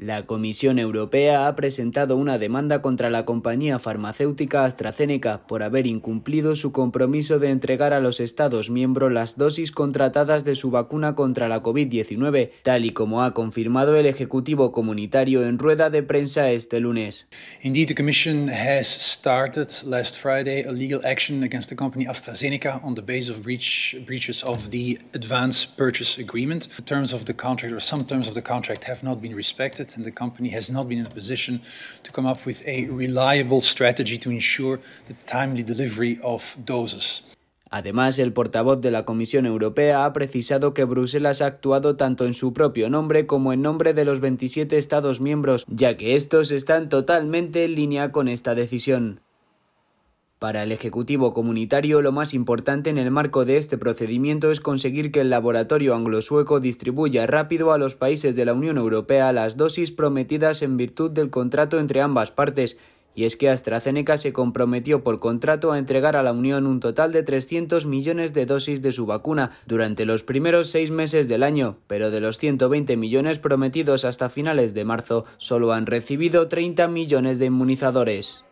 La Comisión Europea ha presentado una demanda contra la compañía farmacéutica AstraZeneca por haber incumplido su compromiso de entregar a los Estados miembros las dosis contratadas de su vacuna contra la COVID-19, tal y como ha confirmado el Ejecutivo Comunitario en rueda de prensa este lunes. Indeed, the Commission has started last Friday a legal action against the company AstraZeneca on the basis of breach, breaches of the Advance Purchase Agreement. terms of the contract or some terms of the contract have not been respected and the company has not been in position to come up reliable strategy to ensure the timely delivery Además, el portavoz de la Comisión Europea ha precisado que Bruselas ha actuado tanto en su propio nombre como en nombre de los 27 Estados miembros, ya que estos están totalmente en línea con esta decisión. Para el Ejecutivo Comunitario, lo más importante en el marco de este procedimiento es conseguir que el laboratorio anglosueco distribuya rápido a los países de la Unión Europea las dosis prometidas en virtud del contrato entre ambas partes, y es que AstraZeneca se comprometió por contrato a entregar a la Unión un total de 300 millones de dosis de su vacuna durante los primeros seis meses del año, pero de los 120 millones prometidos hasta finales de marzo, solo han recibido 30 millones de inmunizadores.